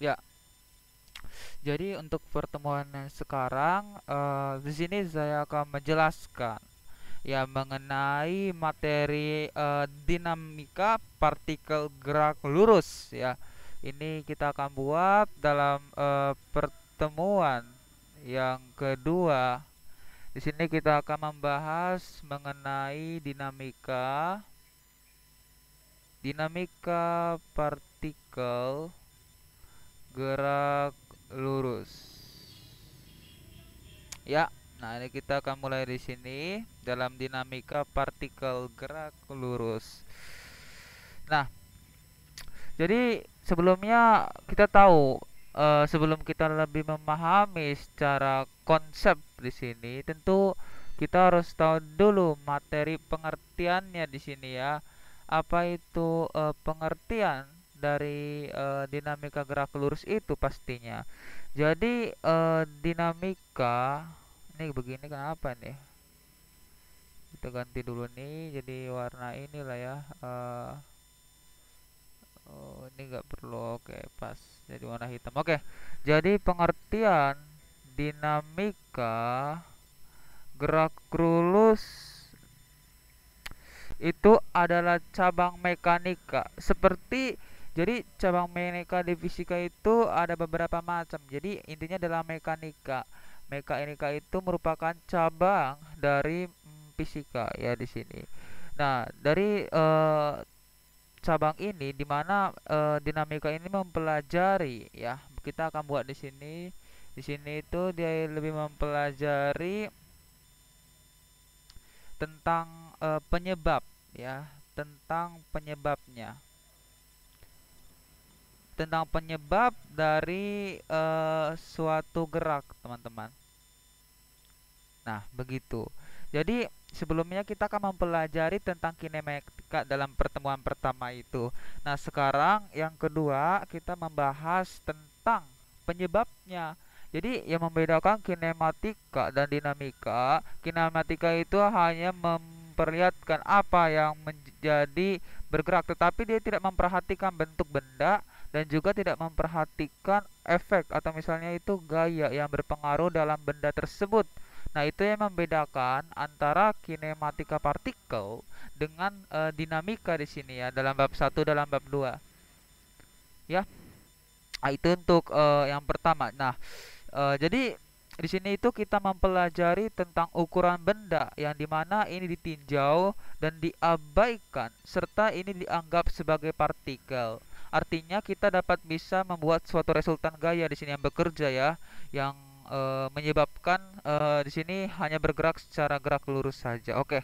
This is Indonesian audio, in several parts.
Ya. Jadi untuk pertemuan sekarang uh, di sini saya akan menjelaskan ya mengenai materi uh, dinamika partikel gerak lurus ya. Ini kita akan buat dalam uh, pertemuan yang kedua. Di sini kita akan membahas mengenai dinamika dinamika partikel gerak lurus ya nah ini kita akan mulai di sini dalam dinamika partikel gerak lurus nah jadi sebelumnya kita tahu e, sebelum kita lebih memahami secara konsep di sini tentu kita harus tahu dulu materi pengertiannya di sini ya apa itu e, pengertian dari uh, dinamika gerak lurus itu pastinya jadi uh, dinamika ini begini kenapa nih kita ganti dulu nih jadi warna inilah ya uh, oh, ini nggak perlu oke okay, pas jadi warna hitam oke okay. jadi pengertian dinamika gerak lurus itu adalah cabang mekanika seperti jadi cabang mekanika di fisika itu ada beberapa macam. Jadi intinya adalah mekanika. Mekanika itu merupakan cabang dari mm, fisika ya di sini. Nah, dari uh, cabang ini di mana eh, dinamika ini mempelajari ya. Kita akan buat di sini. Di sini itu dia lebih mempelajari tentang uh, penyebab ya, tentang penyebabnya tentang penyebab dari uh, suatu gerak, teman-teman. Nah, begitu. Jadi, sebelumnya kita akan mempelajari tentang kinematika dalam pertemuan pertama itu. Nah, sekarang yang kedua kita membahas tentang penyebabnya. Jadi, yang membedakan kinematika dan dinamika, kinematika itu hanya memperlihatkan apa yang menjadi bergerak, tetapi dia tidak memperhatikan bentuk benda dan juga tidak memperhatikan efek atau misalnya itu gaya yang berpengaruh dalam benda tersebut. Nah, itu yang membedakan antara kinematika partikel dengan e, dinamika di sini ya dalam bab 1 dalam bab 2. Ya. Nah, itu untuk e, yang pertama. Nah, e, jadi di sini itu kita mempelajari tentang ukuran benda yang dimana ini ditinjau dan diabaikan serta ini dianggap sebagai partikel. Artinya kita dapat bisa membuat suatu resultan gaya di sini yang bekerja ya, yang e, menyebabkan e, di sini hanya bergerak secara gerak lurus saja. Oke.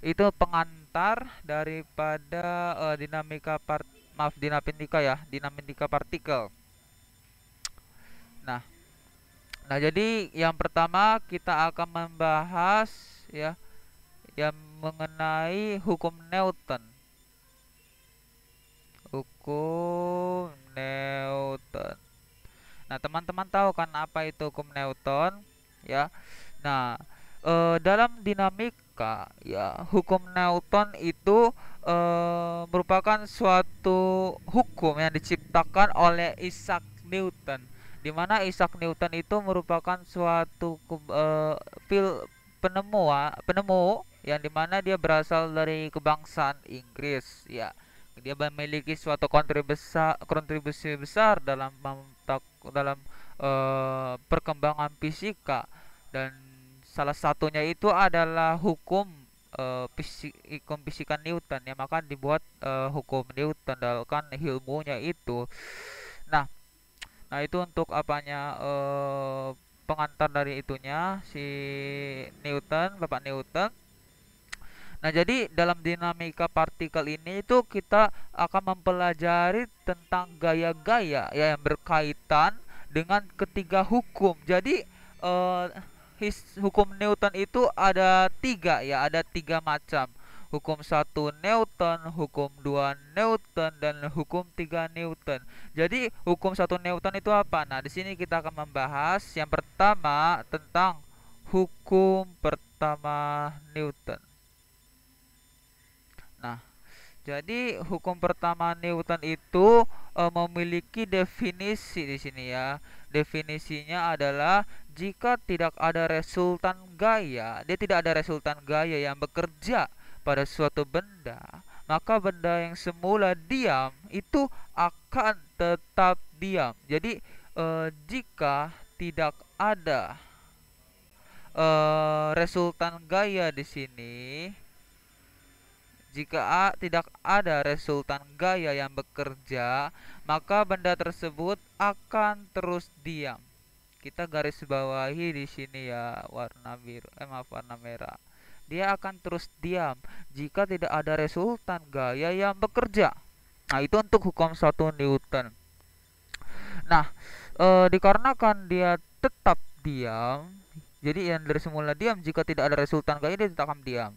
Itu pengantar daripada e, dinamika part maaf dinamika ya, dinamika partikel. Nah, Nah, jadi yang pertama kita akan membahas ya yang mengenai hukum Newton hukum Newton. Nah, teman-teman tahu kan apa itu hukum Newton? Ya. Nah, e, dalam dinamika ya, hukum Newton itu e, merupakan suatu hukum yang diciptakan oleh Isaac Newton. Di mana Isaac Newton itu merupakan suatu e, eh, fil, penemu penemu yang dimana dia berasal dari kebangsaan Inggris ya dia memiliki suatu kontribusi besar, kontribusi besar dalam dalam uh, perkembangan fisika dan salah satunya itu adalah hukum uh, eh, fisik, hukum fisika Newton ya maka dibuat uh, hukum Newton dalam ilmunya itu nah nah itu untuk apanya uh, pengantar dari itunya si Newton Bapak Newton Nah, jadi dalam dinamika partikel ini itu kita akan mempelajari tentang gaya-gaya ya yang berkaitan dengan ketiga hukum. Jadi uh, his, hukum Newton itu ada tiga ya, ada tiga macam. Hukum satu Newton, hukum dua Newton, dan hukum tiga Newton. Jadi hukum satu Newton itu apa? Nah, di sini kita akan membahas yang pertama tentang hukum pertama Newton. Jadi hukum pertama Newton itu e, memiliki definisi di sini ya. Definisinya adalah jika tidak ada resultan gaya, dia tidak ada resultan gaya yang bekerja pada suatu benda, maka benda yang semula diam itu akan tetap diam. Jadi e, jika tidak ada e, resultan gaya di sini, jika A tidak ada resultan gaya yang bekerja, maka benda tersebut akan terus diam. Kita garis bawahi di sini ya, warna biru, eh maaf warna merah. Dia akan terus diam jika tidak ada resultan gaya yang bekerja. Nah, itu untuk hukum satu Newton. Nah, e, dikarenakan dia tetap diam, jadi yang dari semula diam jika tidak ada resultan gaya dia tetap diam.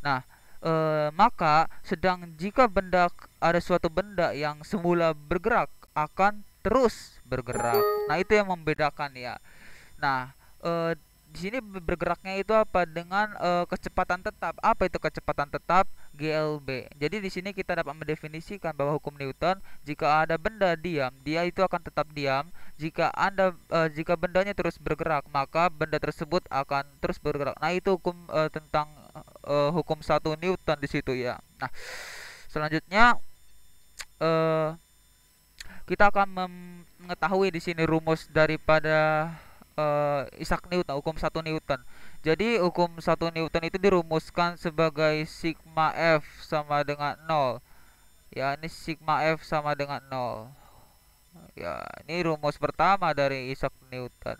Nah, e, maka sedang jika benda ada suatu benda yang semula bergerak akan terus bergerak. Nah, itu yang membedakan ya. Nah, e, di sini bergeraknya itu apa dengan e, kecepatan tetap. Apa itu kecepatan tetap? GLB. Jadi di sini kita dapat mendefinisikan bahwa hukum Newton jika ada benda diam, dia itu akan tetap diam. Jika Anda e, jika bendanya terus bergerak, maka benda tersebut akan terus bergerak. Nah, itu hukum e, tentang uh, hukum satu Newton di situ ya. Nah, selanjutnya uh, kita akan mengetahui di sini rumus daripada uh, Isaac Newton, hukum satu Newton. Jadi hukum satu Newton itu dirumuskan sebagai sigma F sama dengan nol. Ya, ini sigma F sama dengan nol. Ya, ini rumus pertama dari Isaac Newton.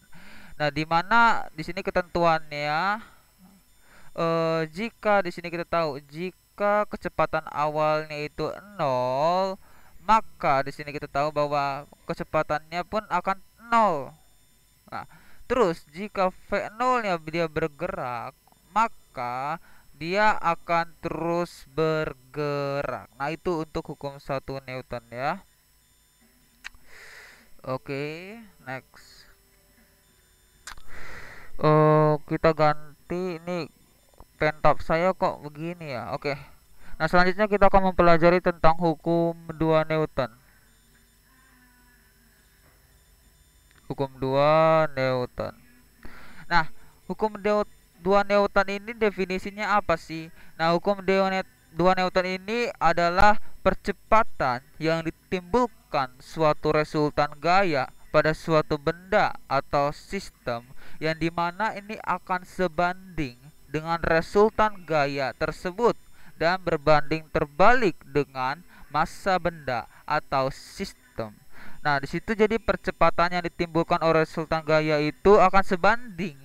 Nah, di mana di sini ketentuannya uh, jika di sini kita tahu jika kecepatan awalnya itu nol, maka di sini kita tahu bahwa kecepatannya pun akan nol. nah terus jika v nolnya dia bergerak maka dia akan terus bergerak nah itu untuk hukum satu Newton ya oke okay, next uh, kita ganti ini pentop saya kok begini ya oke nah selanjutnya kita akan mempelajari tentang hukum 2 Newton hukum 2 Newton nah hukum 2 Newton ini definisinya apa sih nah hukum 2 Newton ini adalah percepatan yang ditimbulkan suatu resultan gaya pada suatu benda atau sistem yang dimana ini akan sebanding dengan resultan gaya tersebut dan berbanding terbalik dengan massa benda atau sistem. Nah, di situ jadi percepatan yang ditimbulkan oleh resultan gaya itu akan sebanding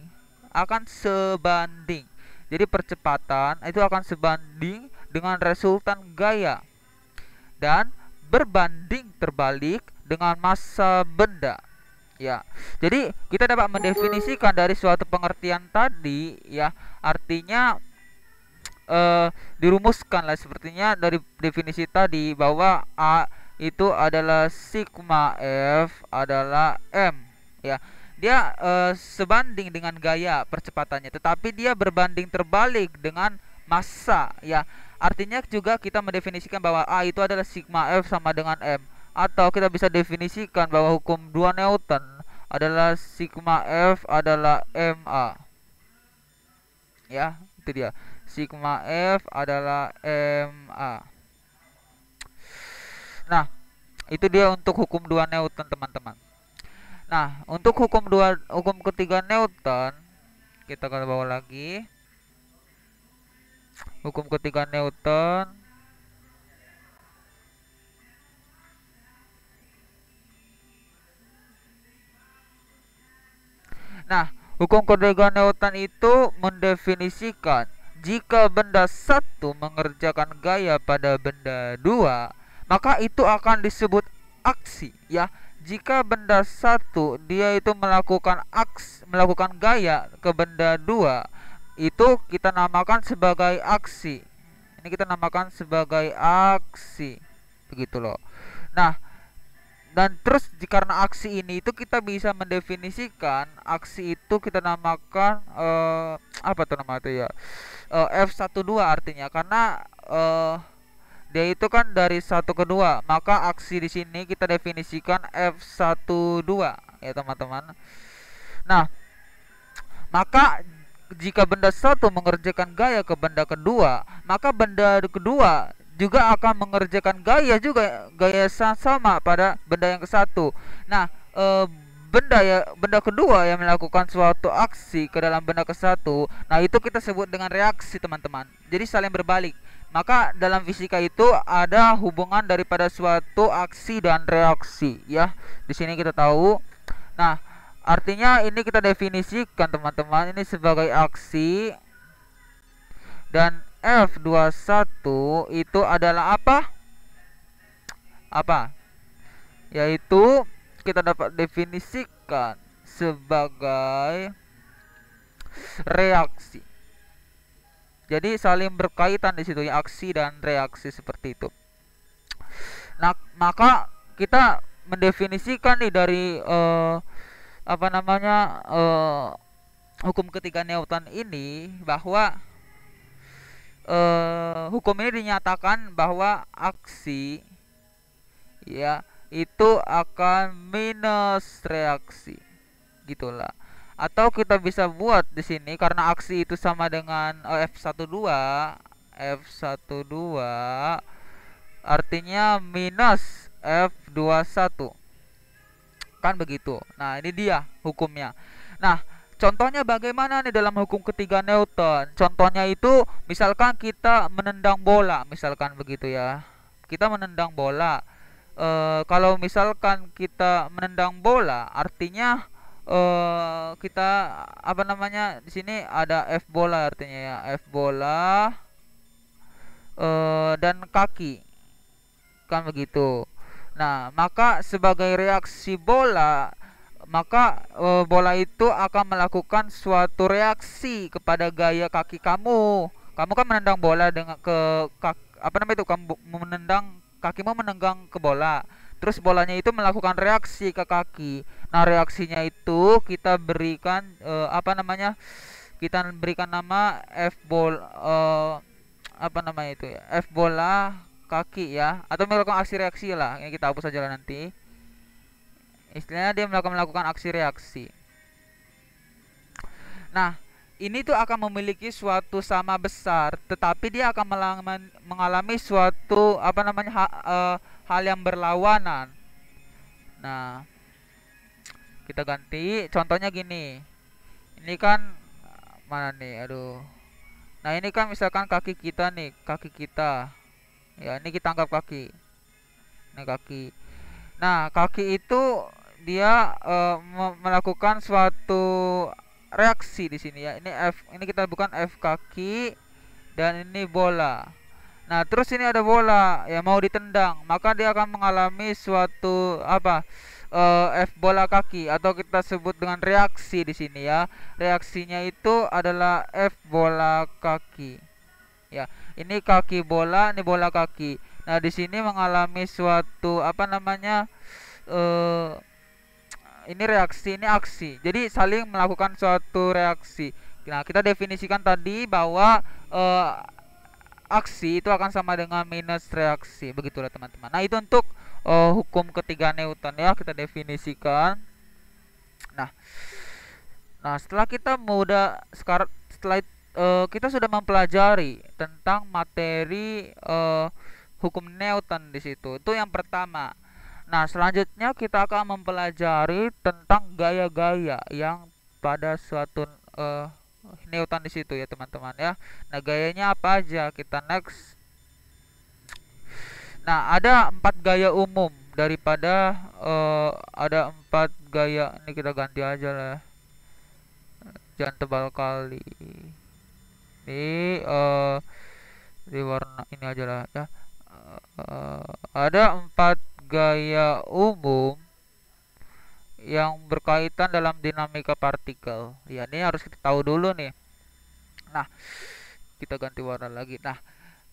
akan sebanding. Jadi percepatan itu akan sebanding dengan resultan gaya dan berbanding terbalik dengan massa benda. Ya, jadi kita dapat mendefinisikan dari suatu pengertian tadi, ya artinya e, dirumuskan lah sepertinya dari definisi tadi bahwa a itu adalah sigma f adalah m, ya dia e, sebanding dengan gaya percepatannya, tetapi dia berbanding terbalik dengan massa, ya artinya juga kita mendefinisikan bahwa a itu adalah sigma f sama dengan m atau kita bisa definisikan bahwa hukum 2 Newton adalah sigma F adalah MA. Ya, itu dia. Sigma F adalah MA. Nah, itu dia untuk hukum 2 Newton, teman-teman. Nah, untuk hukum dua hukum ketiga Newton kita akan bawa lagi. Hukum ketiga Newton Nah, hukum kedugaan Newton itu mendefinisikan jika benda satu mengerjakan gaya pada benda dua, maka itu akan disebut aksi ya. Jika benda satu dia itu melakukan aks melakukan gaya ke benda dua, itu kita namakan sebagai aksi. Ini kita namakan sebagai aksi. Begitu loh. Nah, dan terus karena aksi ini itu kita bisa mendefinisikan aksi itu kita namakan uh, apa tuh nama itu ya uh, eh, F12 artinya karena uh, dia itu kan dari satu ke dua maka aksi di sini kita definisikan F12 ya teman-teman nah maka jika benda satu mengerjakan gaya ke benda kedua maka benda kedua juga akan mengerjakan gaya juga gaya sama pada benda yang ke satu. Nah, e, benda ya benda kedua yang melakukan suatu aksi ke dalam benda ke satu. Nah, itu kita sebut dengan reaksi, teman-teman. Jadi saling berbalik. Maka dalam fisika itu ada hubungan daripada suatu aksi dan reaksi, ya. Di sini kita tahu. Nah, artinya ini kita definisikan teman-teman ini sebagai aksi dan F21 itu adalah apa? Apa? Yaitu kita dapat definisikan sebagai reaksi. Jadi saling berkaitan di situ ya aksi dan reaksi seperti itu. Nah, maka kita mendefinisikan nih dari uh, apa namanya uh, hukum ketiga Newton ini bahwa eh, hukum ini dinyatakan bahwa aksi ya itu akan minus reaksi gitulah atau kita bisa buat di sini karena aksi itu sama dengan oh, F12 F12 artinya minus F21 kan begitu nah ini dia hukumnya nah Contohnya bagaimana nih dalam hukum ketiga Newton? Contohnya itu misalkan kita menendang bola, misalkan begitu ya. Kita menendang bola. E, kalau misalkan kita menendang bola, artinya e, kita apa namanya di sini ada F bola artinya ya F bola e, dan kaki kan begitu. Nah maka sebagai reaksi bola maka e, bola itu akan melakukan suatu reaksi kepada gaya kaki kamu. Kamu kan menendang bola dengan ke kak, apa namanya itu kamu menendang kakimu menenggang ke bola. Terus bolanya itu melakukan reaksi ke kaki. Nah, reaksinya itu kita berikan e, apa namanya? Kita berikan nama F bola e, eh, apa namanya itu ya? F bola kaki ya atau melakukan aksi reaksi lah. yang kita hapus aja lah nanti istilahnya dia melakukan melakukan aksi reaksi nah ini tuh akan memiliki suatu sama besar tetapi dia akan mengalami suatu apa namanya ha, e, hal yang berlawanan nah kita ganti contohnya gini ini kan mana nih aduh nah ini kan misalkan kaki kita nih kaki kita ya ini kita anggap kaki ini kaki nah kaki itu dia uh, melakukan suatu reaksi di sini ya. Ini F ini kita bukan F kaki dan ini bola. Nah, terus ini ada bola ya mau ditendang, maka dia akan mengalami suatu apa? Uh, F bola kaki atau kita sebut dengan reaksi di sini ya. Reaksinya itu adalah F bola kaki. Ya, ini kaki bola, ini bola kaki. Nah, di sini mengalami suatu apa namanya? eh uh, ini reaksi ini aksi jadi saling melakukan suatu reaksi nah kita definisikan tadi bahwa uh, aksi itu akan sama dengan minus reaksi begitulah teman-teman nah itu untuk uh, hukum ketiga Newton ya kita definisikan nah nah setelah kita mudah sekarang setelah uh, kita sudah mempelajari tentang materi uh, hukum Newton di situ itu yang pertama Nah, selanjutnya kita akan mempelajari tentang gaya-gaya yang pada suatu uh, eh, Newton di situ ya, teman-teman ya. Nah, gayanya apa aja? Kita next. Nah, ada empat gaya umum daripada uh, ada empat gaya ini kita ganti aja lah. Ya. Jangan tebal kali. Ini uh, eh, di warna ini aja lah ya. Uh, ada empat gaya umum yang berkaitan dalam dinamika partikel. Ya, ini harus kita tahu dulu nih. Nah, kita ganti warna lagi. Nah,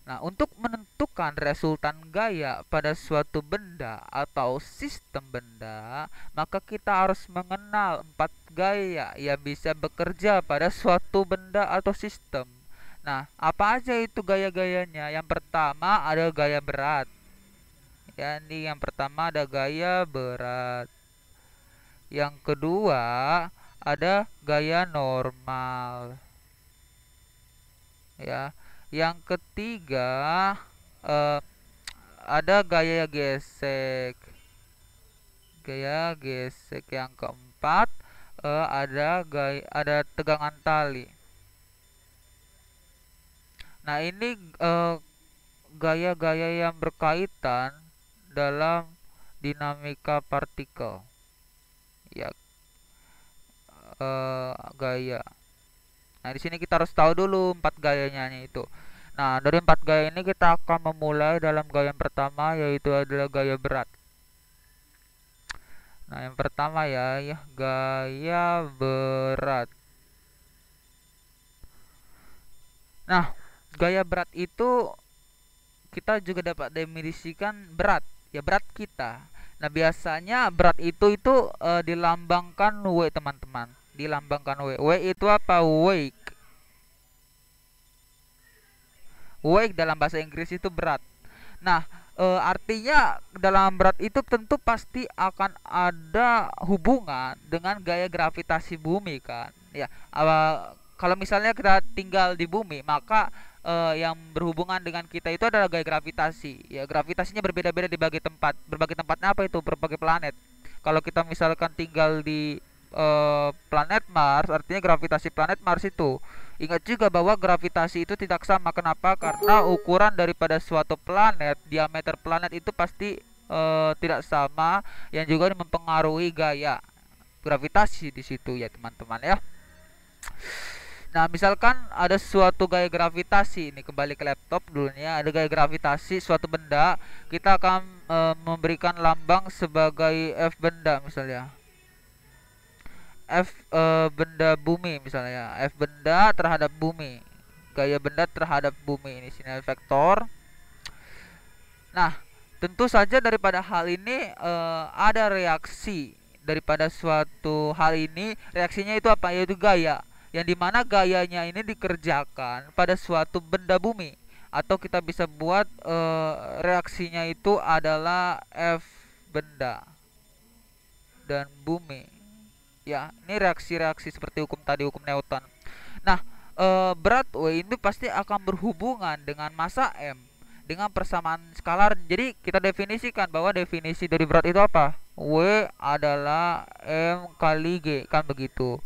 nah untuk menentukan resultan gaya pada suatu benda atau sistem benda, maka kita harus mengenal empat gaya yang bisa bekerja pada suatu benda atau sistem. Nah, apa aja itu gaya-gayanya? Yang pertama ada gaya berat yakni yang pertama ada gaya berat yang kedua ada gaya normal ya yang ketiga eh, ada gaya gesek gaya gesek yang keempat eh, ada gaya ada tegangan tali nah ini gaya eh, gaya-gaya yang berkaitan dalam dinamika partikel ya e, gaya nah di sini kita harus tahu dulu empat gayanya itu nah dari empat gaya ini kita akan memulai dalam gaya yang pertama yaitu adalah gaya berat nah yang pertama ya, ya gaya berat nah gaya berat itu kita juga dapat definisikan berat ya berat kita nah biasanya berat itu itu uh, dilambangkan W teman-teman dilambangkan W W itu apa wake wake dalam bahasa Inggris itu berat nah e, artinya dalam berat itu tentu pasti akan ada hubungan dengan gaya gravitasi bumi kan ya e, kalau misalnya kita tinggal di bumi maka uh, yang berhubungan dengan kita itu adalah gaya gravitasi. Ya, gravitasinya berbeda-beda di berbagai tempat. Berbagai tempatnya apa itu? Berbagai planet. Kalau kita misalkan tinggal di uh, planet Mars, artinya gravitasi planet Mars itu. Ingat juga bahwa gravitasi itu tidak sama. Kenapa? Karena ukuran daripada suatu planet, diameter planet itu pasti uh, tidak sama, yang juga mempengaruhi gaya gravitasi di situ ya teman-teman ya. Nah, misalkan ada suatu gaya gravitasi ini kembali ke laptop dulunya, ada gaya gravitasi suatu benda, kita akan e, memberikan lambang sebagai F benda misalnya. F e, benda bumi misalnya, ya. F benda terhadap bumi. Gaya benda terhadap bumi ini sinyal vektor. Nah, tentu saja daripada hal ini e, ada reaksi daripada suatu hal ini, reaksinya itu apa? Yaitu gaya yang dimana gayanya ini dikerjakan pada suatu benda bumi atau kita bisa buat e, reaksinya itu adalah F benda dan bumi ya ini reaksi-reaksi seperti hukum tadi hukum Newton nah e, berat W ini pasti akan berhubungan dengan massa M dengan persamaan skalar jadi kita definisikan bahwa definisi dari berat itu apa W adalah M kali G kan begitu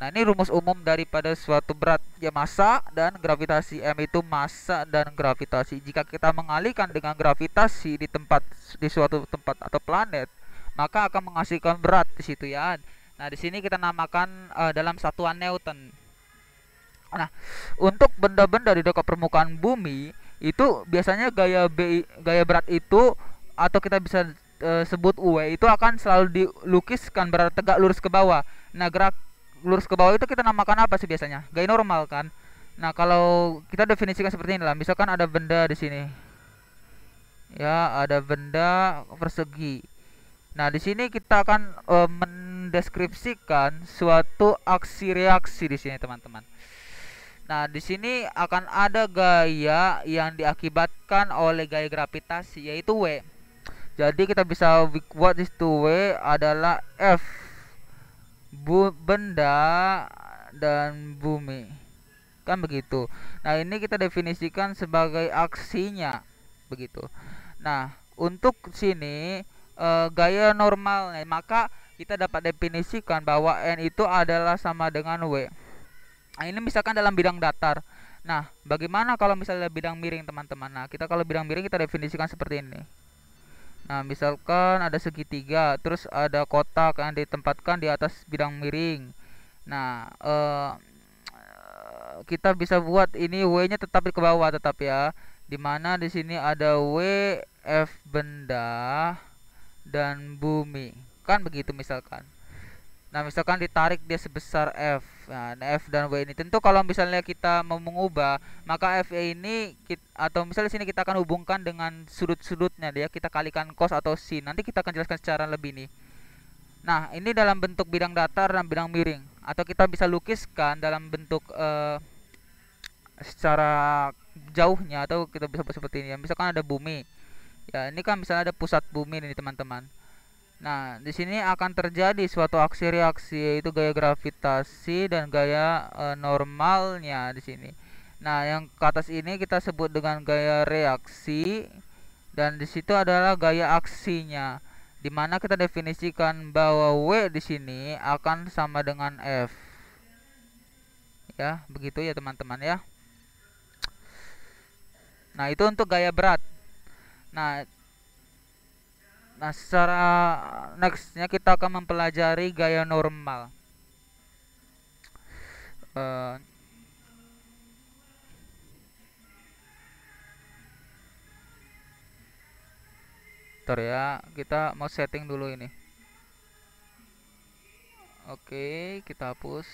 Nah, ini rumus umum daripada suatu berat ya massa dan gravitasi. M itu massa dan gravitasi. Jika kita mengalihkan dengan gravitasi di tempat di suatu tempat atau planet, maka akan menghasilkan berat di situ ya. Nah, di sini kita namakan uh, dalam satuan Newton. Nah, untuk benda-benda di dekat permukaan bumi itu biasanya gaya B, gaya berat itu atau kita bisa uh, sebut W itu akan selalu dilukiskan berat tegak lurus ke bawah. Nah, gerak lurus ke bawah itu kita namakan apa sih biasanya? Gaya normal kan? Nah, kalau kita definisikan seperti ini lah, misalkan ada benda di sini. Ya, ada benda persegi. Nah, di sini kita akan e, mendeskripsikan suatu aksi reaksi di sini, teman-teman. Nah, di sini akan ada gaya yang diakibatkan oleh gaya gravitasi yaitu W. Jadi kita bisa buat di situ W adalah F bu, benda dan bumi kan begitu nah ini kita definisikan sebagai aksinya begitu nah untuk sini e, gaya normalnya maka kita dapat definisikan bahwa n itu adalah sama dengan w nah ini misalkan dalam bidang datar nah bagaimana kalau misalnya bidang miring teman-teman nah kita kalau bidang miring kita definisikan seperti ini Nah, misalkan ada segitiga, terus ada kotak yang ditempatkan di atas bidang miring. Nah, eh, kita bisa buat ini W-nya tetap ke bawah tetap ya. Dimana di sini ada W F benda dan bumi. Kan begitu misalkan. Nah, misalkan ditarik dia sebesar F. Nah, F dan W ini. Tentu kalau misalnya kita mau mengubah, maka F e ini kita, atau misalnya sini kita akan hubungkan dengan sudut-sudutnya dia, kita kalikan cos atau sin. Nanti kita akan jelaskan secara lebih nih. Nah, ini dalam bentuk bidang datar dan bidang miring atau kita bisa lukiskan dalam bentuk uh, secara jauhnya atau kita bisa seperti ini. Ya. Misalkan ada bumi. Ya, ini kan misalnya ada pusat bumi ini teman-teman Nah, di sini akan terjadi suatu aksi reaksi yaitu gaya gravitasi dan gaya e, normalnya di sini. Nah, yang ke atas ini kita sebut dengan gaya reaksi dan di situ adalah gaya aksinya. Di mana kita definisikan bahwa W di sini akan sama dengan F. Ya, begitu ya teman-teman ya. Nah, itu untuk gaya berat. Nah, Nah, secara uh, nextnya kita akan mempelajari gaya normal. Uh, ya, kita mau setting dulu ini. Oke, okay, kita hapus.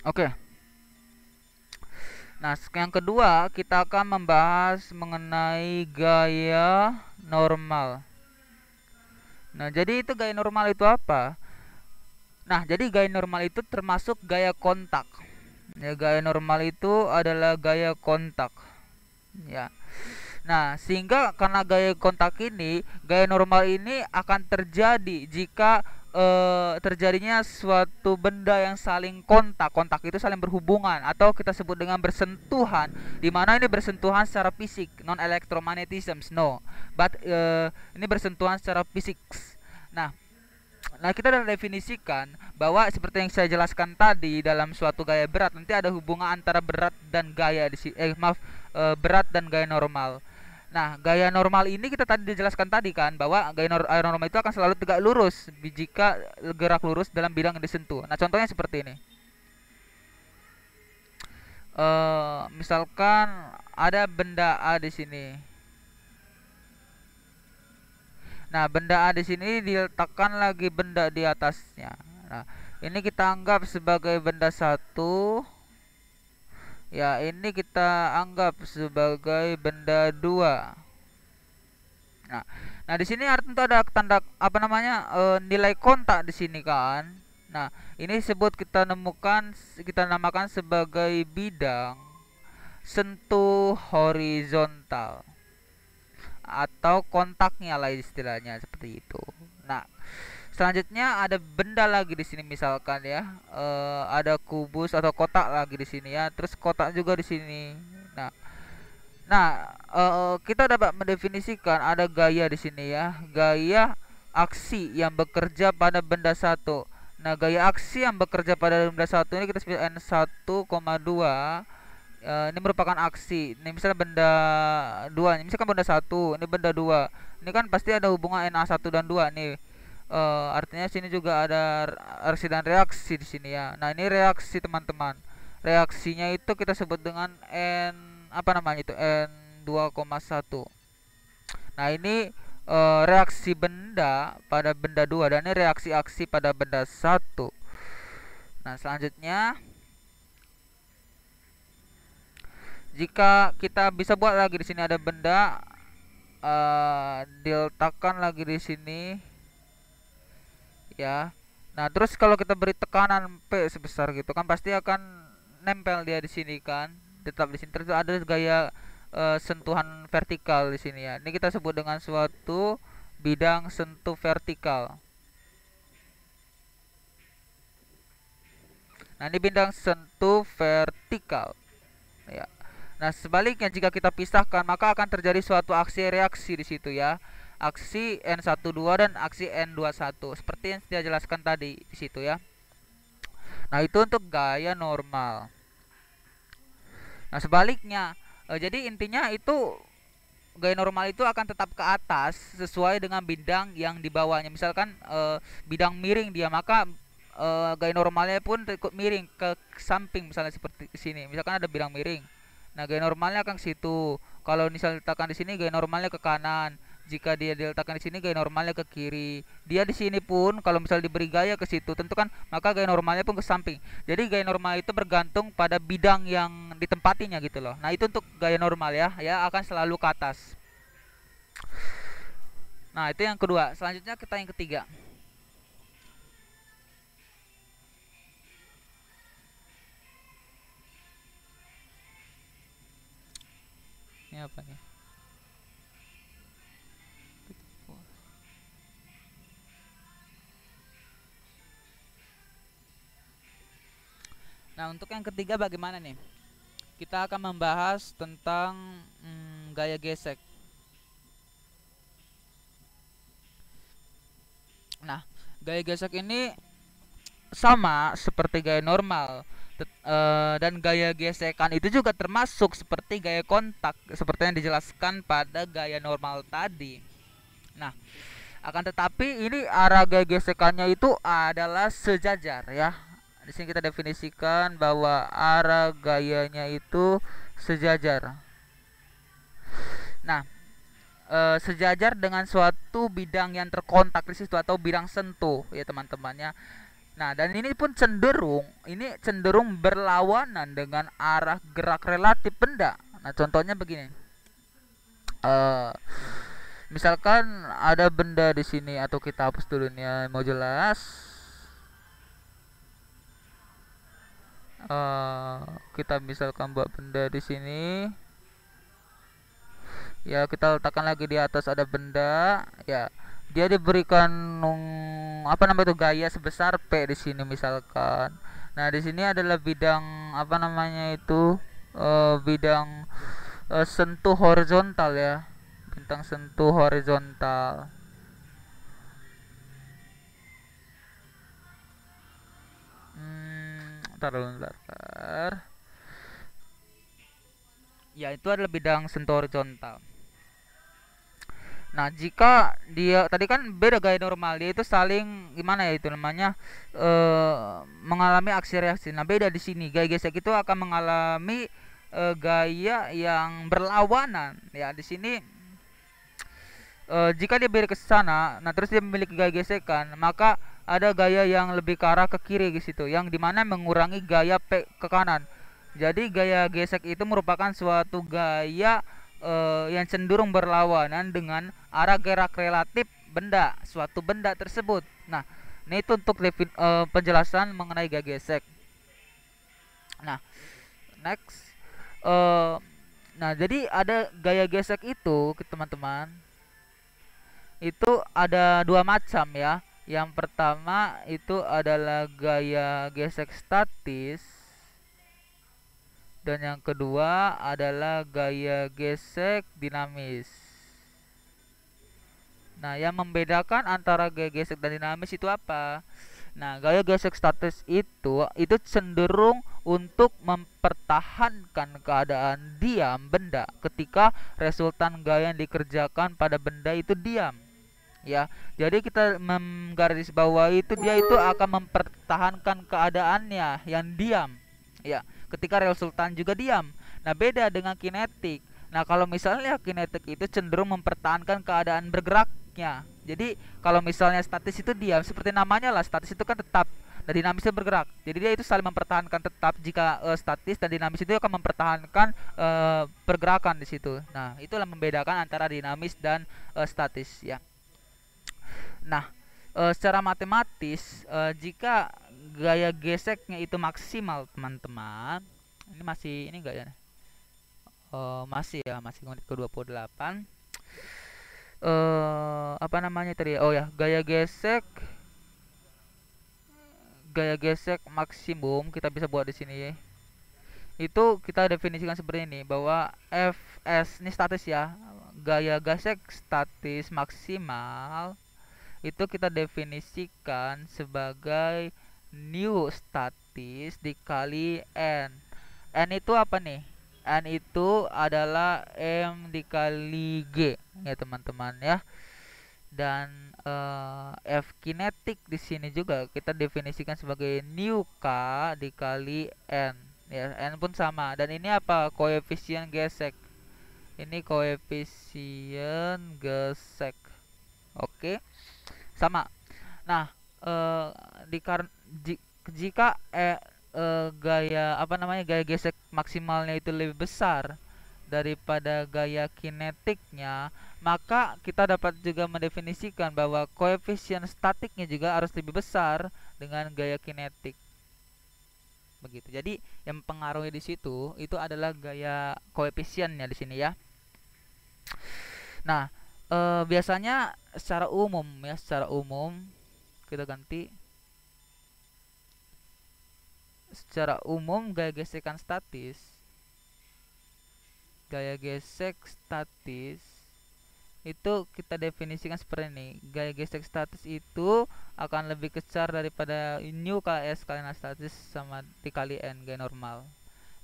Oke. Okay. Nah, yang kedua kita akan membahas mengenai gaya normal. Nah, jadi itu gaya normal itu apa? Nah, jadi gaya normal itu termasuk gaya kontak. Ya, gaya normal itu adalah gaya kontak. Ya. Nah, sehingga karena gaya kontak ini, gaya normal ini akan terjadi jika uh, terjadinya suatu benda yang saling kontak. Kontak itu saling berhubungan atau kita sebut dengan bersentuhan. Di mana ini bersentuhan secara fisik, non electromagnetism, no. But uh, ini bersentuhan secara fisik. Nah, Nah, kita sudah definisikan bahwa seperti yang saya jelaskan tadi dalam suatu gaya berat nanti ada hubungan antara berat dan gaya di eh maaf, eh, berat dan gaya normal. Nah, gaya normal ini kita tadi dijelaskan tadi kan bahwa gaya nor normal itu akan selalu tegak lurus jika gerak lurus dalam bidang yang disentuh. Nah, contohnya seperti ini. Uh, misalkan ada benda A di sini. Nah, benda A di sini diletakkan lagi benda di atasnya. Nah, ini kita anggap sebagai benda satu ya ini kita anggap sebagai benda dua nah nah di sini tuh ada tanda apa namanya e, nilai kontak di sini kan nah ini sebut kita nemukan kita namakan sebagai bidang sentuh horizontal atau kontaknya lah istilahnya seperti itu nah selanjutnya ada benda lagi di sini misalkan ya e, ada kubus atau kotak lagi di sini ya terus kotak juga di sini nah nah e, kita dapat mendefinisikan ada gaya di sini ya gaya aksi yang bekerja pada benda satu nah gaya aksi yang bekerja pada benda satu ini kita sebut n1,2 e, eh, ini merupakan aksi ini misalnya benda dua ini misalkan benda satu ini benda dua ini kan pasti ada hubungan na1 dan dua nih uh, artinya sini juga ada reaksi dan reaksi di sini ya nah ini reaksi teman-teman reaksinya itu kita sebut dengan n apa namanya itu n 2,1 nah ini uh, reaksi benda pada benda dua dan ini reaksi aksi pada benda satu. nah selanjutnya jika kita bisa buat lagi di sini ada benda uh, diletakkan lagi di sini ya nah terus kalau kita beri tekanan P sebesar gitu kan pasti akan nempel dia di sini kan tetap di sini terus ada gaya e, sentuhan vertikal di sini ya ini kita sebut dengan suatu bidang sentuh vertikal nah ini bidang sentuh vertikal ya nah sebaliknya jika kita pisahkan maka akan terjadi suatu aksi reaksi di situ ya aksi N12 dan aksi N21 seperti yang saya jelaskan tadi di situ ya. Nah, itu untuk gaya normal. Nah, sebaliknya e, jadi intinya itu gaya normal itu akan tetap ke atas sesuai dengan bidang yang dibawanya. Misalkan e, bidang miring dia maka e, gaya normalnya pun ikut miring ke samping misalnya seperti sini. Misalkan ada bidang miring. Nah, gaya normalnya akan ke situ. Kalau misalnya letakkan di sini gaya normalnya ke kanan jika dia diletakkan di sini gaya normalnya ke kiri dia di sini pun kalau misalnya diberi gaya ke situ tentu kan maka gaya normalnya pun ke samping jadi gaya normal itu bergantung pada bidang yang ditempatinya gitu loh nah itu untuk gaya normal ya ya akan selalu ke atas nah itu yang kedua selanjutnya kita yang ketiga ini apa nih Nah, untuk yang ketiga bagaimana nih? Kita akan membahas tentang hmm, gaya gesek. Nah, gaya gesek ini sama seperti gaya normal eh, dan gaya gesekan itu juga termasuk seperti gaya kontak seperti yang dijelaskan pada gaya normal tadi. Nah, akan tetapi ini arah gaya gesekannya itu adalah sejajar ya di sini kita definisikan bahwa arah gayanya itu sejajar. Nah, e, sejajar dengan suatu bidang yang terkontak di situ atau bidang sentuh ya teman-temannya. Nah, dan ini pun cenderung ini cenderung berlawanan dengan arah gerak relatif benda. Nah, contohnya begini. E, misalkan ada benda di sini atau kita hapus dulu nih ya, mau jelas uh, kita misalkan buat benda di sini ya kita letakkan lagi di atas ada benda ya dia diberikan nung, apa namanya itu gaya sebesar p di sini misalkan nah di sini adalah bidang apa namanya itu uh, bidang uh, sentuh horizontal ya bintang sentuh horizontal ntar ntar, ntar. ya itu adalah bidang sentuh horizontal Nah, jika dia tadi kan beda gaya normal, dia itu saling gimana ya itu namanya e, mengalami aksi reaksi. Nah, beda di sini gaya gesek itu akan mengalami e, gaya yang berlawanan. Ya, di sini e, jika dia beri ke sana, nah terus dia memiliki gaya gesekan, maka ada gaya yang lebih ke arah ke kiri di situ yang dimana mengurangi gaya P ke kanan jadi gaya gesek itu merupakan suatu gaya uh, yang cenderung berlawanan dengan arah gerak relatif benda suatu benda tersebut nah ini itu untuk defin, eh, penjelasan mengenai gaya gesek nah next uh, nah jadi ada gaya gesek itu teman-teman itu ada dua macam ya yang pertama itu adalah gaya gesek statis dan yang kedua adalah gaya gesek dinamis. Nah, yang membedakan antara gaya gesek dan dinamis itu apa? Nah, gaya gesek statis itu itu cenderung untuk mempertahankan keadaan diam benda ketika resultan gaya yang dikerjakan pada benda itu diam ya jadi kita menggaris bawah itu dia itu akan mempertahankan keadaannya yang diam ya ketika Real Sultan juga diam nah beda dengan kinetik nah kalau misalnya kinetik itu cenderung mempertahankan keadaan bergeraknya jadi kalau misalnya statis itu diam seperti namanya lah statis itu kan tetap dan dinamisnya bergerak jadi dia itu saling mempertahankan tetap jika uh, statis dan dinamis itu akan mempertahankan uh, pergerakan di situ nah itulah membedakan antara dinamis dan uh, statis ya Nah, e, secara matematis e, jika gaya geseknya itu maksimal, teman-teman. Ini masih ini enggak ya? E, masih ya, masih menit ke-28. Eh apa namanya tadi? Oh ya, gaya gesek gaya gesek maksimum kita bisa buat di sini itu kita definisikan seperti ini bahwa fs ini statis ya gaya gesek statis maksimal itu kita definisikan sebagai new statis dikali n n itu apa nih n itu adalah m dikali g ya teman-teman ya dan uh, f kinetik di sini juga kita definisikan sebagai new k dikali n ya n pun sama dan ini apa koefisien gesek ini koefisien gesek oke okay? sama nah eh di jika eh, e, gaya apa namanya gaya gesek maksimalnya itu lebih besar daripada gaya kinetiknya maka kita dapat juga mendefinisikan bahwa koefisien statiknya juga harus lebih besar dengan gaya kinetik begitu jadi yang pengaruhnya di situ itu adalah gaya koefisiennya di sini ya nah uh, biasanya secara umum ya secara umum kita ganti secara umum gaya gesekan statis gaya gesek statis itu kita definisikan seperti ini gaya gesek statis itu akan lebih kecil daripada new KS kalian statis sama dikali n gaya normal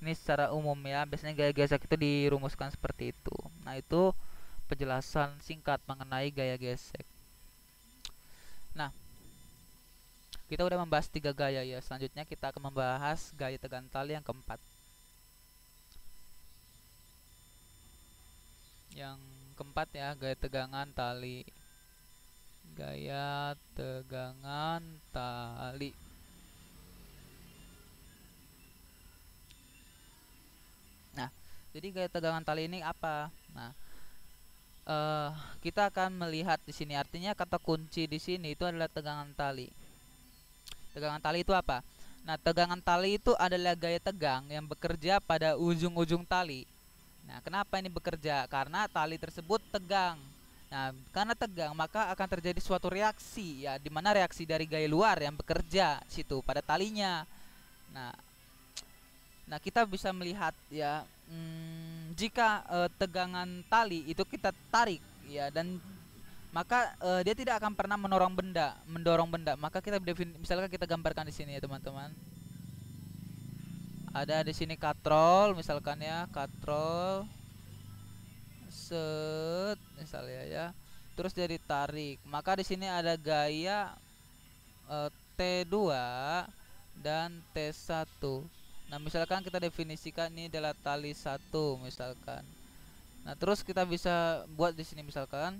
ini secara umum ya biasanya gaya gesek itu dirumuskan seperti itu nah itu penjelasan singkat mengenai gaya gesek. Nah, kita udah membahas tiga gaya ya. Selanjutnya kita akan membahas gaya tegan tali yang keempat. Yang keempat ya, gaya tegangan tali. Gaya tegangan tali. Nah, jadi gaya tegangan tali ini apa? Nah, uh, kita akan melihat di sini artinya kata kunci di sini itu adalah tegangan tali. Tegangan tali itu apa? Nah, tegangan tali itu adalah gaya tegang yang bekerja pada ujung-ujung tali. Nah, kenapa ini bekerja? Karena tali tersebut tegang. Nah, karena tegang maka akan terjadi suatu reaksi ya di mana reaksi dari gaya luar yang bekerja situ pada talinya. Nah, nah kita bisa melihat ya hmm, jika uh, tegangan tali itu kita tarik ya dan maka uh, dia tidak akan pernah mendorong benda, mendorong benda. Maka kita defin misalkan kita gambarkan di sini ya teman-teman. Ada di sini katrol misalkan ya, katrol set misalnya ya. ya. Terus dia tarik Maka di sini ada gaya uh, eh, T2 dan T1 Nah, misalkan kita definisikan ini adalah tali satu misalkan. Nah, terus kita bisa buat di sini misalkan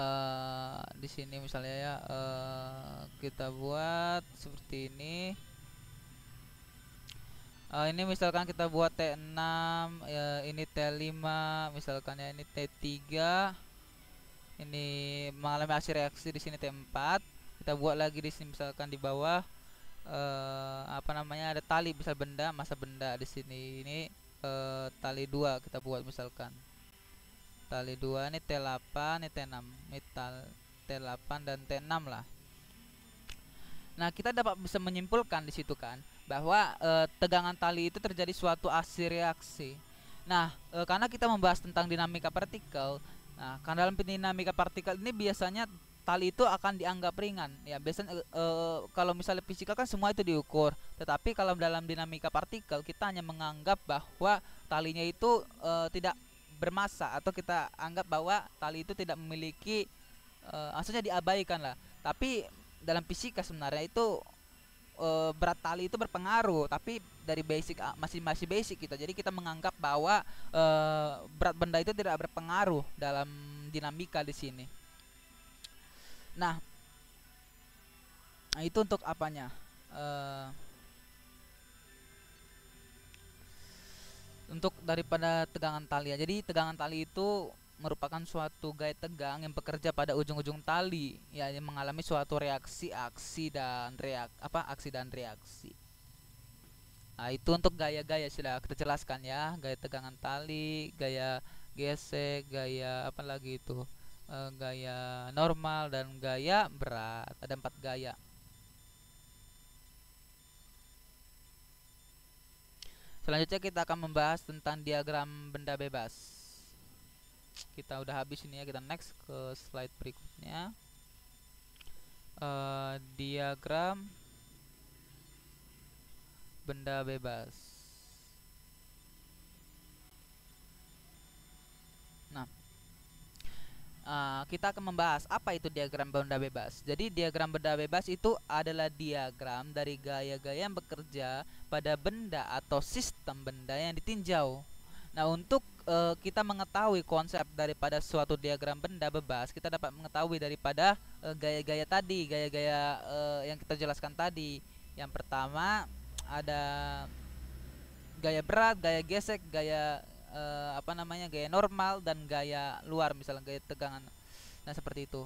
uh, di sini misalnya ya uh, kita buat seperti ini. Uh, ini misalkan kita buat T6, uh, ya, ini T5, misalkan ya ini T3. Ini mengalami aksi reaksi di sini T4. Kita buat lagi di sini misalkan di bawah uh, apa namanya ada tali misal benda masa benda di sini ini uh, tali dua kita buat misalkan tali dua ini T8 ini T6 ini T8 dan T6 lah nah kita dapat bisa menyimpulkan di situ kan bahwa e, tegangan tali itu terjadi suatu aksi reaksi nah e, karena kita membahas tentang dinamika partikel nah karena dalam dinamika partikel ini biasanya tali itu akan dianggap ringan ya biasanya e, kalau misalnya fisika kan semua itu diukur tetapi kalau dalam dinamika partikel kita hanya menganggap bahwa talinya itu e, tidak bermasa atau kita anggap bahwa tali itu tidak memiliki e, maksudnya diabaikan lah tapi dalam fisika sebenarnya itu e, berat tali itu berpengaruh tapi dari basic ah, masih masih basic kita gitu. jadi kita menganggap bahwa e, berat benda itu tidak berpengaruh dalam dinamika di sini Nah, nah, itu untuk apanya? Uh, untuk daripada tegangan tali ya. Jadi tegangan tali itu merupakan suatu gaya tegang yang bekerja pada ujung-ujung tali ya yang mengalami suatu reaksi aksi dan reak apa aksi dan reaksi. Nah, itu untuk gaya-gaya sudah kita jelaskan ya, gaya tegangan tali, gaya gesek, gaya apa lagi itu? uh, gaya normal dan gaya berat ada empat gaya selanjutnya kita akan membahas tentang diagram benda bebas kita udah habis ini ya kita next ke slide berikutnya uh, diagram benda bebas uh, kita akan membahas apa itu diagram benda bebas. Jadi diagram benda bebas itu adalah diagram dari gaya-gaya yang bekerja pada benda atau sistem benda yang ditinjau. Nah, untuk uh, kita mengetahui konsep daripada suatu diagram benda bebas, kita dapat mengetahui daripada eh, gaya-gaya uh, tadi, gaya-gaya uh, yang kita jelaskan tadi. Yang pertama ada gaya berat, gaya gesek, gaya uh, apa namanya gaya normal dan gaya luar misalnya gaya tegangan nah seperti itu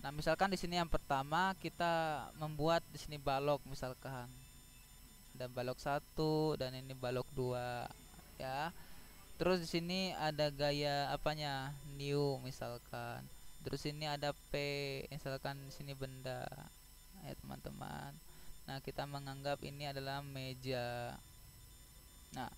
nah misalkan di sini yang pertama kita membuat di sini balok misalkan dan balok satu dan ini balok dua ya terus di sini ada gaya apanya new misalkan terus ini ada p misalkan di sini benda ya teman-teman nah kita menganggap ini adalah meja nah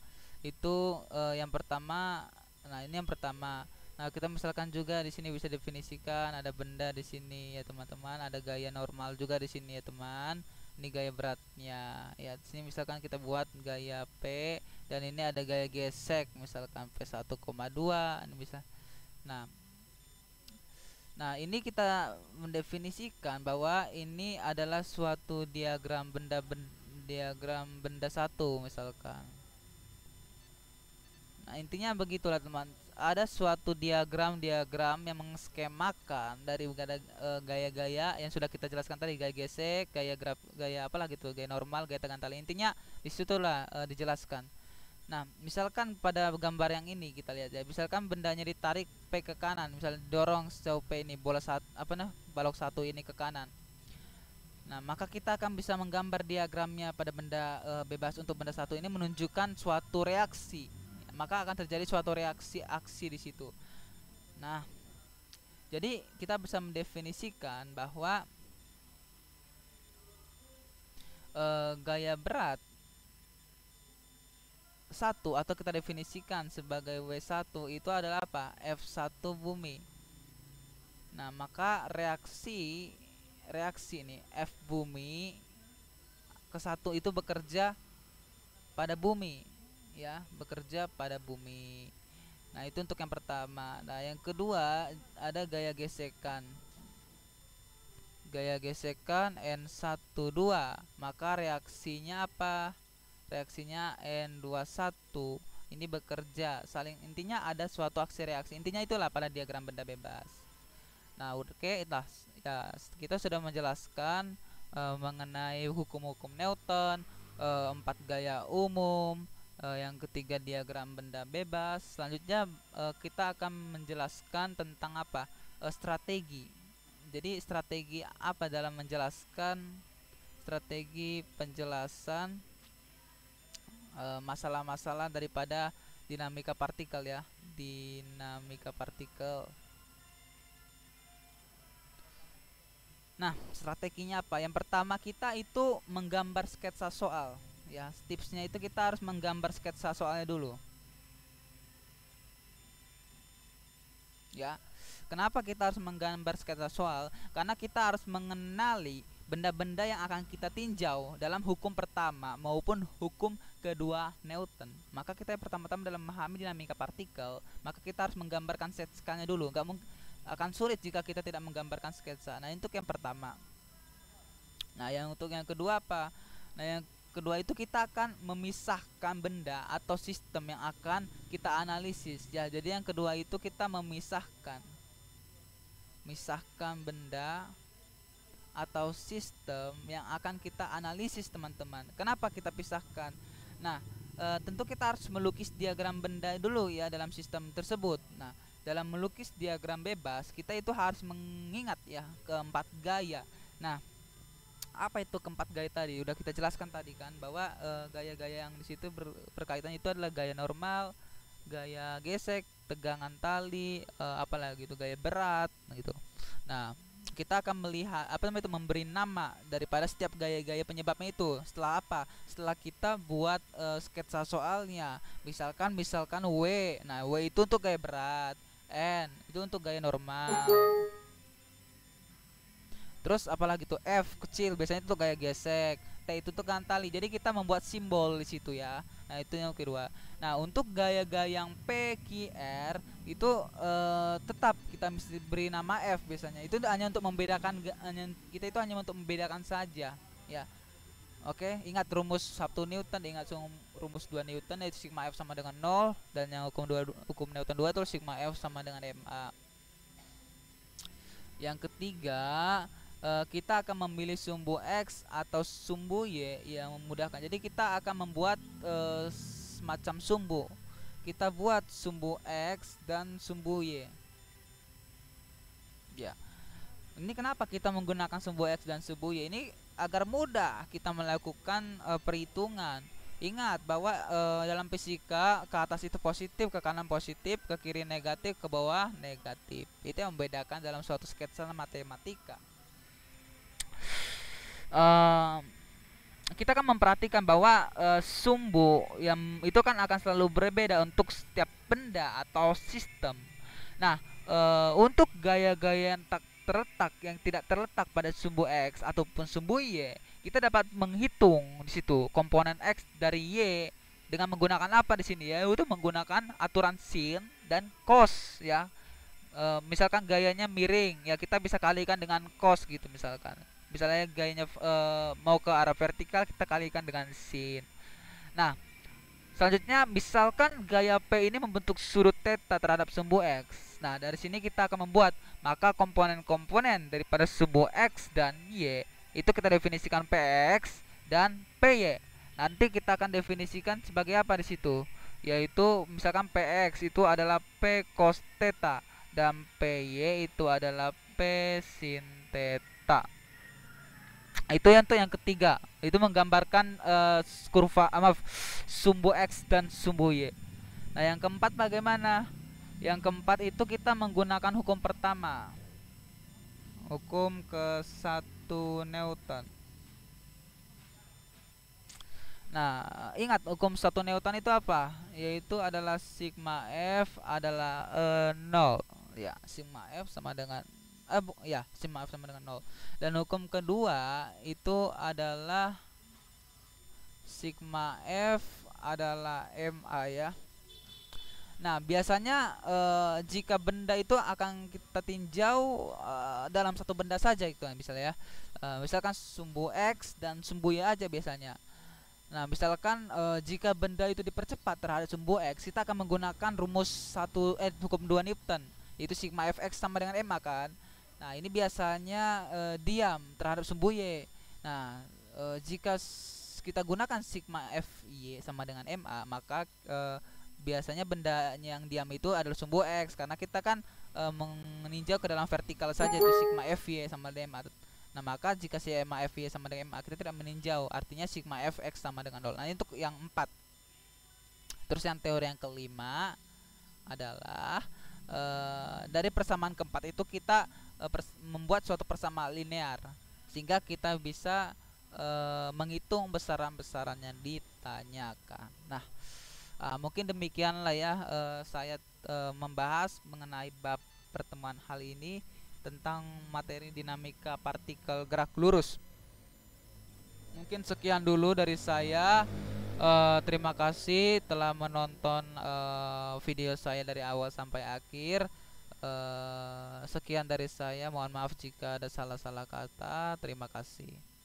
itu uh, yang pertama nah ini yang pertama nah kita misalkan juga di sini bisa definisikan ada benda di sini ya teman-teman ada gaya normal juga di sini ya teman ini gaya beratnya ya di sini misalkan kita buat gaya P dan ini ada gaya gesek misalkan P1,2 ini bisa nah Nah, ini kita mendefinisikan bahwa ini adalah suatu diagram benda ben, diagram benda satu misalkan. Nah, intinya begitulah teman. Ada suatu diagram-diagram yang mengskemakan dari eh, gaya-gaya yang sudah kita jelaskan tadi, gaya gesek, gaya graf, gaya apalah gitu, gaya normal, gaya tekan tali. Intinya disitulah uh, eh, dijelaskan. Nah, misalkan pada gambar yang ini kita lihat ya, misalkan bendanya ditarik P ke kanan, misalnya dorong sejauh P ini bola saat apa nah balok satu ini ke kanan. Nah, maka kita akan bisa menggambar diagramnya pada benda e, bebas untuk benda satu ini menunjukkan suatu reaksi maka akan terjadi suatu reaksi aksi di situ. Nah, jadi kita bisa mendefinisikan bahwa e, gaya berat satu atau kita definisikan sebagai W1 itu adalah apa? F1 bumi. Nah, maka reaksi reaksi ini F bumi ke satu itu bekerja pada bumi ya bekerja pada bumi nah itu untuk yang pertama nah yang kedua ada gaya gesekan gaya gesekan N12 maka reaksinya apa reaksinya N21 ini bekerja saling intinya ada suatu aksi reaksi intinya itulah pada diagram benda bebas Nah, oke, okay, itulah ya kita sudah menjelaskan uh, mengenai hukum-hukum Newton, uh, empat gaya umum, uh, yang ketiga diagram benda bebas selanjutnya uh, kita akan menjelaskan tentang apa uh, strategi jadi strategi apa dalam menjelaskan strategi penjelasan masalah-masalah daripada dinamika partikel ya dinamika partikel Nah, strateginya apa? Yang pertama kita itu menggambar sketsa soal ya tipsnya itu kita harus menggambar sketsa soalnya dulu ya kenapa kita harus menggambar sketsa soal karena kita harus mengenali benda-benda yang akan kita tinjau dalam hukum pertama maupun hukum kedua Newton maka kita pertama-tama dalam memahami dinamika partikel maka kita harus menggambarkan sketsanya dulu nggak akan sulit jika kita tidak menggambarkan sketsa nah untuk yang pertama nah yang untuk yang kedua apa nah yang Kedua itu kita akan memisahkan benda atau sistem yang akan kita analisis ya. Jadi yang kedua itu kita memisahkan misahkan benda atau sistem yang akan kita analisis teman-teman. Kenapa kita pisahkan? Nah, e, tentu kita harus melukis diagram benda dulu ya dalam sistem tersebut. Nah, dalam melukis diagram bebas kita itu harus mengingat ya keempat gaya. Nah, apa itu keempat gaya tadi udah kita jelaskan tadi kan bahwa eh, gaya-gaya uh, yang di situ ber, berkaitan itu adalah gaya normal gaya gesek tegangan tali uh, eh, apalagi itu gaya berat nah gitu nah kita akan melihat apa namanya itu memberi nama daripada setiap gaya-gaya penyebabnya itu setelah apa setelah kita buat uh, sketsa soalnya misalkan misalkan W nah W itu untuk gaya berat N itu untuk gaya normal Terus apalagi tuh F kecil biasanya itu kayak gesek. T itu tuh kan tali. Jadi kita membuat simbol di situ ya. Nah, itu yang kedua. Nah, untuk gaya-gaya yang P, Q, R itu uh, tetap kita mesti beri nama F biasanya. Itu hanya untuk membedakan hanya, kita itu hanya untuk membedakan saja ya. Oke, ingat rumus Sabtu Newton, ingat rumus 2 Newton yaitu sigma F sama dengan 0 dan yang hukum 2 hukum Newton 2 itu sigma F sama dengan MA. Yang ketiga, uh, kita akan memilih sumbu X atau sumbu Y yang memudahkan. Jadi kita akan membuat uh, semacam sumbu. Kita buat sumbu X dan sumbu Y. Ya. Ini kenapa kita menggunakan sumbu X dan sumbu Y? Ini agar mudah kita melakukan uh, perhitungan. Ingat bahwa e, dalam fisika ke atas itu positif, ke kanan positif, ke kiri negatif, ke bawah negatif. Itu yang membedakan dalam suatu sketsa matematika uh, kita kan memperhatikan bahwa uh, sumbu yang itu kan akan selalu berbeda untuk setiap benda atau sistem. Nah, uh, untuk gaya-gaya yang tak terletak yang tidak terletak pada sumbu x ataupun sumbu y, kita dapat menghitung di situ komponen x dari y dengan menggunakan apa di sini ya? Itu menggunakan aturan sin dan cos ya. E, misalkan gayanya miring ya kita bisa kalikan dengan cos gitu misalkan misalnya gayanya uh, mau ke arah vertikal kita kalikan dengan sin nah selanjutnya misalkan gaya P ini membentuk sudut theta terhadap sumbu X nah dari sini kita akan membuat maka komponen-komponen daripada sumbu X dan Y itu kita definisikan PX dan PY nanti kita akan definisikan sebagai apa di situ yaitu misalkan PX itu adalah P cos theta dan PY itu adalah P sin theta itu yang tuh yang ketiga itu menggambarkan uh, kurva uh, maaf sumbu x dan sumbu y nah yang keempat bagaimana yang keempat itu kita menggunakan hukum pertama hukum ke satu newton nah ingat hukum satu newton itu apa yaitu adalah sigma f adalah uh, nol ya sigma f sama dengan eh bu, ya sim maaf sama dengan nol dan hukum kedua itu adalah sigma f adalah ma ya Nah, biasanya e, jika benda itu akan kita tinjau e, dalam satu benda saja itu, kan misalnya ya. E, misalkan sumbu X dan sumbu Y aja biasanya. Nah, misalkan e, jika benda itu dipercepat terhadap sumbu X, kita akan menggunakan rumus satu eh hukum dua Newton, yaitu sigma fx sama dengan ma kan. Nah, ini biasanya e, diam terhadap sumbu y. Nah, e, jika kita gunakan sigma f y sama dengan MA, maka e, biasanya benda yang diam itu adalah sumbu X karena kita kan e, meninjau ke dalam vertikal saja itu sigma f y sama dengan MA. Nah, maka jika sigma y sama dengan MA kita tidak meninjau, artinya sigma f x sama dengan 0. Nah, ini untuk yang empat Terus yang teori yang kelima adalah e, dari persamaan keempat itu kita Eh, membuat suatu persamaan linear sehingga kita bisa uh, menghitung besaran-besaran yang ditanyakan. Nah, uh, mungkin demikianlah ya uh, saya uh, membahas mengenai bab pertemuan hal ini tentang materi dinamika partikel gerak lurus. Mungkin sekian dulu dari saya. Uh, terima kasih telah menonton uh, video saya dari awal sampai akhir. Eh, sekian dari saya. Mohon maaf jika ada salah-salah kata. Terima kasih.